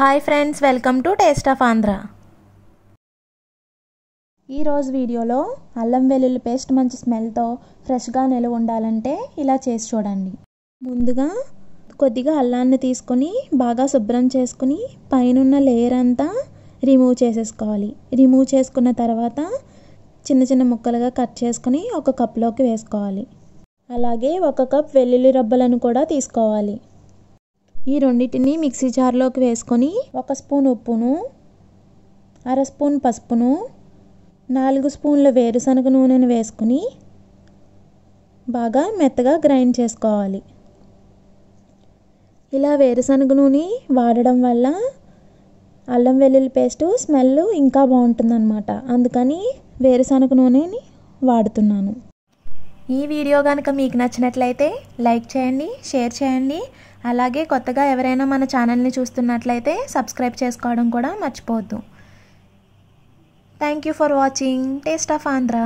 hi friends welcome to taste of Andhra ఈరోజు వీడియోలో అల్లం వెల్లుల్లి పేస్ట్ మంచి స్మెల్తో ఫ్రెష్గా నిలువ ఉండాలంటే ఇలా చేసి చూడండి ముందుగా కొద్దిగా అల్లాన్ని తీసుకొని బాగా శుభ్రం చేసుకుని పైనున్న లేయర్ అంతా రిమూవ్ చేసేసుకోవాలి రిమూవ్ చేసుకున్న తర్వాత చిన్న చిన్న ముక్కలుగా కట్ చేసుకుని ఒక కప్లోకి వేసుకోవాలి అలాగే ఒక కప్ వెల్లుల్లి రబ్బలను కూడా తీసుకోవాలి ఈ రెండింటిని మిక్సీ జార్లోకి వేసుకొని ఒక స్పూన్ ఉప్పును అర స్పూన్ పసుపును నాలుగు స్పూన్ల వేరుశనగ నూనెను వేసుకుని బాగా మెత్తగా గ్రైండ్ చేసుకోవాలి ఇలా వేరుశనగ నూనె వాడడం వల్ల అల్లం వెల్లుల్లి పేస్ట్ స్మెల్ ఇంకా బాగుంటుందన్నమాట అందుకని వేరుశనగ నూనెని వాడుతున్నాను ఈ వీడియో కనుక మీకు నచ్చినట్లయితే లైక్ చేయండి షేర్ చేయండి అలాగే కొత్తగా ఎవరైనా మన ఛానల్ని చూస్తున్నట్లయితే సబ్స్క్రైబ్ చేసుకోవడం కూడా మర్చిపోవద్దు thank you for watching taste of Andhra